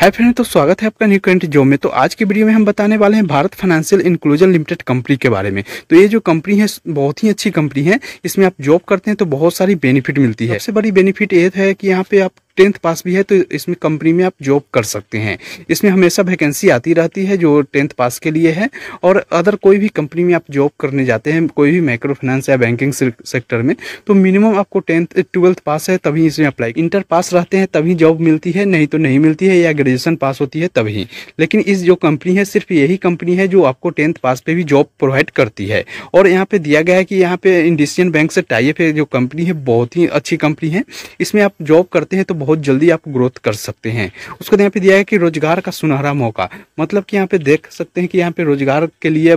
है फ्रेंड तो स्वागत है आपका न्यू करंट जॉब में तो आज की वीडियो में हम बताने वाले हैं Bharat financial inclusion limited company के बारे में तो ये जो कंपनी है बहुत ही अच्छी कंपनी है इसमें आप जॉब करते हैं तो बहुत सारी बेनिफिट मिलती है हाँ। सबसे बड़ी बेनिफिट ये है कि यहाँ पे आप टेंथ पास भी है तो इसमें कंपनी में आप जॉब कर सकते हैं इसमें हमेशा वैकेंसी आती रहती है जो टेंथ पास के लिए है और अदर कोई भी कंपनी में आप जॉब करने जाते हैं कोई भी माइक्रो फाइनेंस या बैंकिंग सेक्टर में तो मिनिमम आपको टेंथ ट्वेल्थ पास है तभी इसमें अप्लाई इंटर पास रहते हैं तभी जॉब मिलती है नहीं तो नहीं मिलती है या ग्रेजुएशन पास होती है तभी लेकिन इस जो कंपनी है सिर्फ यही कंपनी है जो आपको टेंथ पास पे भी जॉब प्रोवाइड करती है और यहाँ पे दिया गया है कि यहाँ पे इंडस्ट्रियन बैंक से टाइप है जो कंपनी है बहुत ही अच्छी कंपनी है इसमें आप जॉब करते हैं तो बहुत जल्दी आप ग्रोथ कर सकते हैं उसके यहाँ पे दिया है कि रोजगार का सुनहरा मौका मतलब कि यहाँ पे देख सकते हैं कि यहाँ पे रोजगार के लिए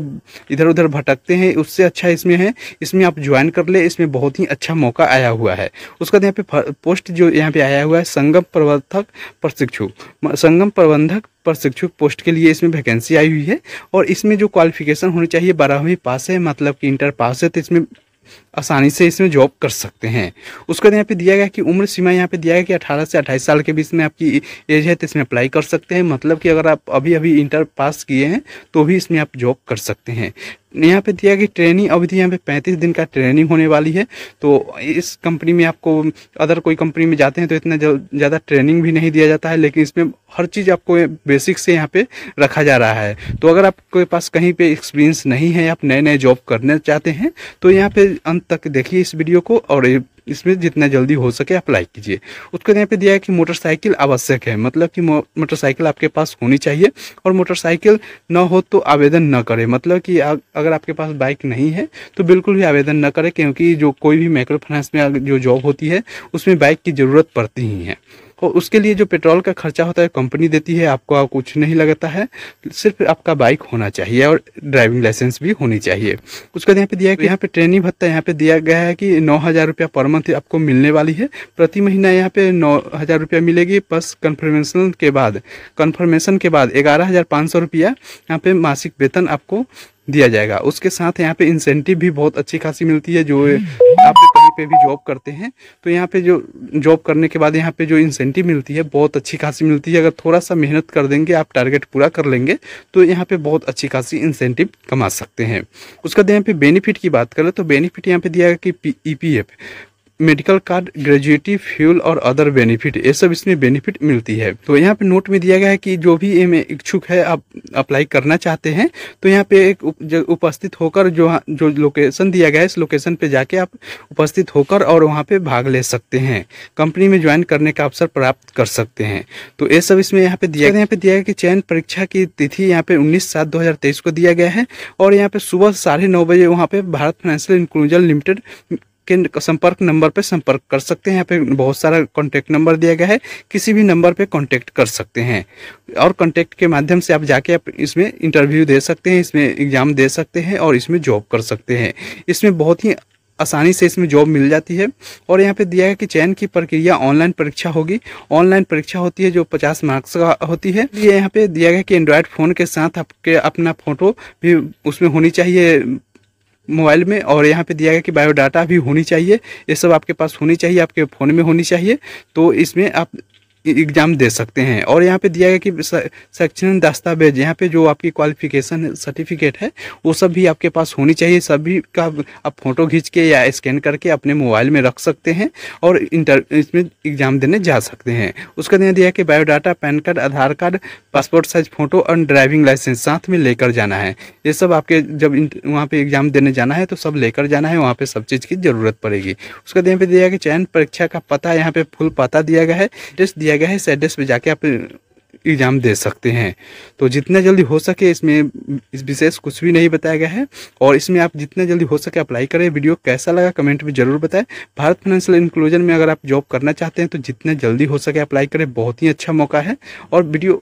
इधर उधर भटकते हैं उससे अच्छा इसमें है इसमें आप ज्वाइन कर ले इसमें बहुत ही अच्छा मौका आया हुआ है उसके बाद यहाँ पे पोस्ट जो यहाँ पे आया हुआ है संगम प्रबंधक प्रशिक्षु संगम प्रबंधक प्रशिक्षु पोस्ट के लिए इसमें वैकेंसी आई हुई है और इसमें जो क्वालिफिकेशन होनी चाहिए बारहवीं पास है मतलब कि इंटर पास है तो इसमें आसानी से इसमें जॉब कर सकते हैं उसके बाद यहाँ पे दिया गया कि उम्र सीमा यहाँ पे दिया गया कि 18 से 28 साल के बीच में आपकी एज है तो इसमें अप्लाई कर सकते हैं मतलब कि अगर आप अभी अभी इंटर पास किए हैं तो भी इसमें आप जॉब कर सकते हैं यहाँ पे दिया कि ट्रेनिंग अवधि तो यहाँ पे पैंतीस दिन का ट्रेनिंग होने वाली है तो इस कंपनी में आपको अदर कोई कंपनी में जाते हैं तो इतना ज़्यादा ट्रेनिंग भी नहीं दिया जाता है लेकिन इसमें हर चीज़ आपको बेसिक से यहाँ पे रखा जा रहा है तो अगर आपके पास कहीं पे एक्सपीरियंस नहीं है आप नए नए जॉब करना चाहते हैं तो यहाँ पे अंत तक देखिए इस वीडियो को और इसमें जितना जल्दी हो सके अप्लाई कीजिए उसके यहाँ पे दिया है कि मोटरसाइकिल आवश्यक है मतलब कि मोटरसाइकिल आपके पास होनी चाहिए और मोटरसाइकिल न हो तो आवेदन न करें मतलब कि अगर आपके पास बाइक नहीं है तो बिल्कुल भी आवेदन न करें क्योंकि जो कोई भी माइक्रो फाइनेंस में जो जॉब होती है उसमें बाइक की ज़रूरत पड़ती ही है और उसके लिए जो पेट्रोल का खर्चा होता है कंपनी देती है आपको कुछ नहीं लगता है सिर्फ आपका बाइक होना चाहिए और ड्राइविंग लाइसेंस भी होनी चाहिए उसके बाद यहाँ पे दिया है कि यहाँ पे ट्रेनिंग भत्ता यहाँ पे दिया गया है कि नौ हज़ार रुपया पर मंथ आपको मिलने वाली है प्रति महीना यहाँ पे नौ हज़ार रुपया मिलेगी बस कन्फर्मेशन के बाद कन्फर्मेशन के बाद ग्यारह हज़ार पाँच सौ रुपया यहाँ पे मासिक वेतन आपको दिया जाएगा उसके साथ यहाँ पे इंसेंटिव भी बहुत अच्छी खासी मिलती है जो हम्म। आप कहीं पे भी जॉब करते हैं तो यहाँ पे जो जॉब करने के बाद यहाँ पे जो इंसेंटिव मिलती है बहुत अच्छी खासी मिलती है अगर थोड़ा सा मेहनत कर देंगे आप टारगेट पूरा कर लेंगे तो यहाँ पे बहुत अच्छी खासी इंसेंटिव कमा सकते हैं उसके बाद यहाँ पे बेनिफिट की बात करें तो बेनिफिट यहाँ पे दिया गया कि E P F medical card gratuity fuel और अदर बेनिफिट ये सब इसमें बेनिफिट मिलती है तो यहाँ पे नोट में दिया गया है कि जो भी एम इच्छुक है आप अप्लाई करना चाहते हैं तो यहाँ पे एक उपस्थित होकर जो हाँ, जो लोकेशन दिया गया है इस लोकेशन पे जाके आप उपस्थित होकर और वहाँ पे भाग ले सकते हैं कंपनी में ज्वाइन करने का अवसर प्राप्त कर सकते हैं तो ये सब इसमें यहाँ पे दिया यहाँ पे दिया गया कि चयन परीक्षा की तिथि यहाँ पे उन्नीस सात दो को दिया गया है और यहाँ पे सुबह साढ़े बजे वहाँ पे भारत फाइनेंशियल इंक्लूजन लिमिटेड के संपर्क नंबर पर संपर्क कर सकते हैं यहाँ पे बहुत सारा कॉन्टैक्ट नंबर दिया गया है किसी भी नंबर पर कॉन्टैक्ट कर सकते हैं और कॉन्टैक्ट के माध्यम से आप जाके आप इसमें इंटरव्यू दे सकते हैं इसमें एग्ज़ाम दे सकते हैं और इसमें जॉब कर सकते हैं इसमें बहुत ही आसानी से इसमें जॉब मिल जाती है और यहाँ पे दिया है कि चयन की प्रक्रिया ऑनलाइन परीक्षा होगी ऑनलाइन परीक्षा होती है जो 50 मार्क्स का होती है ये यहाँ पे दिया गया कि एंड्रॉयड फ़ोन के साथ आपके अपना फ़ोटो भी उसमें होनी चाहिए मोबाइल में और यहाँ पे दिया गया कि बायोडाटा भी होनी चाहिए ये सब आपके पास होनी चाहिए आपके फ़ोन में होनी चाहिए तो इसमें आप एग्ज़ाम दे सकते हैं और यहाँ पे दिया गया कि शैक्षणिक दस्तावेज यहाँ पे जो आपकी क्वालिफिकेशन सर्टिफिकेट है वो सब भी आपके पास होनी चाहिए सभी का आप फोटो खींच के या स्कैन करके अपने मोबाइल में रख सकते हैं और इंटर इसमें एग्ज़ाम देने जा सकते हैं उसका दिन दिया कि biodata PAN card Aadhaar card passport size photo और ड्राइविंग लाइसेंस साथ में लेकर जाना है ये सब आपके जब वहाँ पर एग्ज़ाम देने जाना है तो सब लेकर जाना है वहाँ पर सब चीज़ की ज़रूरत पड़ेगी उसका यहाँ पर दिया गया कि चयन परीक्षा का पता यहाँ पे फुल पता दिया गया है जिस दिया दिया गया है इस एड्रेस पर जाके आप एग्ज़ाम दे सकते हैं तो जितना जल्दी हो सके इसमें इस विशेष कुछ भी नहीं बताया गया है और इसमें आप जितना जल्दी हो सके अप्लाई करें वीडियो कैसा लगा कमेंट में ज़रूर बताएं भारत फाइनेंशियल इंक्लूजन में अगर आप जॉब करना चाहते हैं तो जितना जल्दी हो सके अप्लाई करें बहुत ही अच्छा मौका है और वीडियो